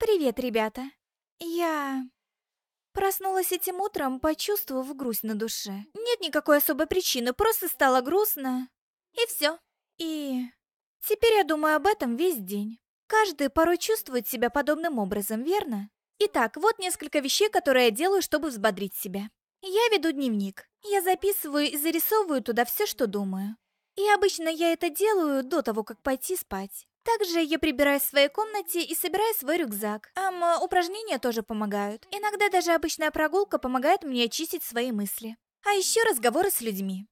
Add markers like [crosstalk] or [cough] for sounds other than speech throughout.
«Привет, ребята! Я...» Проснулась этим утром, почувствовав грусть на душе. Нет никакой особой причины, просто стало грустно. И все. И... Теперь я думаю об этом весь день. Каждый порой чувствует себя подобным образом, верно? Итак, вот несколько вещей, которые я делаю, чтобы взбодрить себя. Я веду дневник. Я записываю и зарисовываю туда все, что думаю. И обычно я это делаю до того, как пойти спать. Также я прибираюсь в своей комнате и собираю свой рюкзак. Ам, э, упражнения тоже помогают. Иногда даже обычная прогулка помогает мне очистить свои мысли. А еще разговоры с людьми.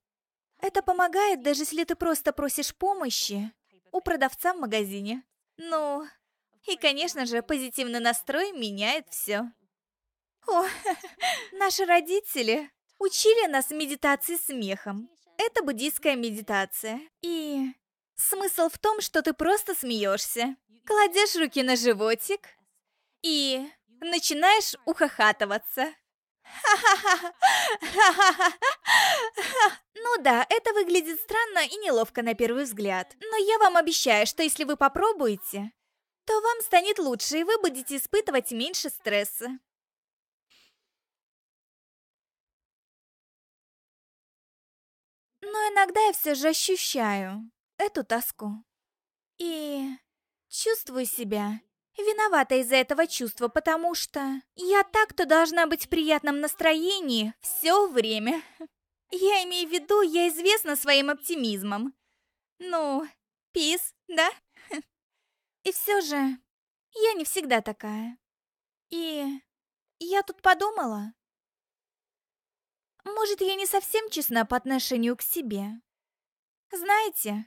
Это помогает, даже если ты просто просишь помощи у продавца в магазине. Ну, и, конечно же, позитивный настрой меняет все. О, [laughs] наши родители учили нас медитации смехом. Это буддийская медитация. И Смысл в том, что ты просто смеешься, кладешь руки на животик и начинаешь ухахатываться. [laughs] Ну да, это выглядит странно и неловко на первый взгляд. Но я вам обещаю, что если вы попробуете, то вам станет лучше, и вы будете испытывать меньше стресса. Но иногда я все же ощущаю, эту тоску. И чувствую себя виновата из-за этого чувства, потому что я так-то должна быть в приятном настроении все время. [laughs] Я имею в виду, я известна своим оптимизмом. Ну, пис, да? [laughs] И все же, я не всегда такая. И я тут подумала. Может, я не совсем честна по отношению к себе. Знаете,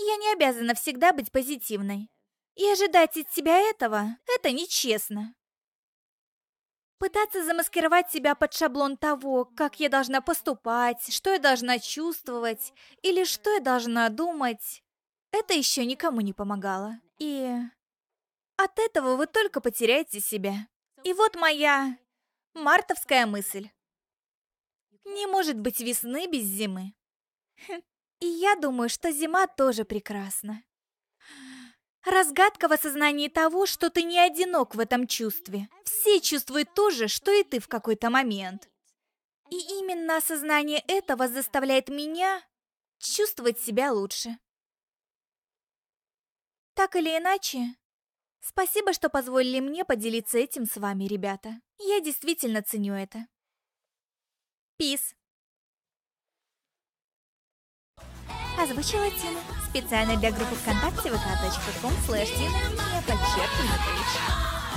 я не обязана всегда быть позитивной. И ожидать от тебя этого – это нечестно. Пытаться замаскировать себя под шаблон того, как я должна поступать, что я должна чувствовать или что я должна думать, это еще никому не помогало. И от этого вы только потеряете себя. И вот моя мартовская мысль. Не может быть весны без зимы. Хм. И я думаю, что зима тоже прекрасна. Разгадка в осознании того, что ты не одинок в этом чувстве. Все чувствуют то же, что и ты в какой-то момент. И именно осознание этого заставляет меня чувствовать себя лучше. Так или иначе, спасибо, что позволили мне поделиться этим с вами, ребята. Я действительно ценю это. Peace. Озвучила Тина. Специально для группы ВКонтакте vk.com слэш Тина, я подчеркиваю